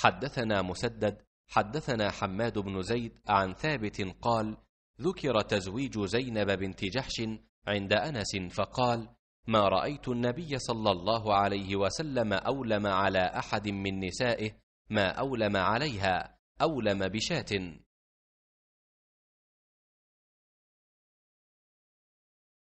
حدثنا مسدد حدثنا حماد بن زيد عن ثابت قال ذكر تزويج زينب بنت جحش عند انس فقال ما رايت النبي صلى الله عليه وسلم اولم على احد من نسائه ما اولم عليها اولم بشاه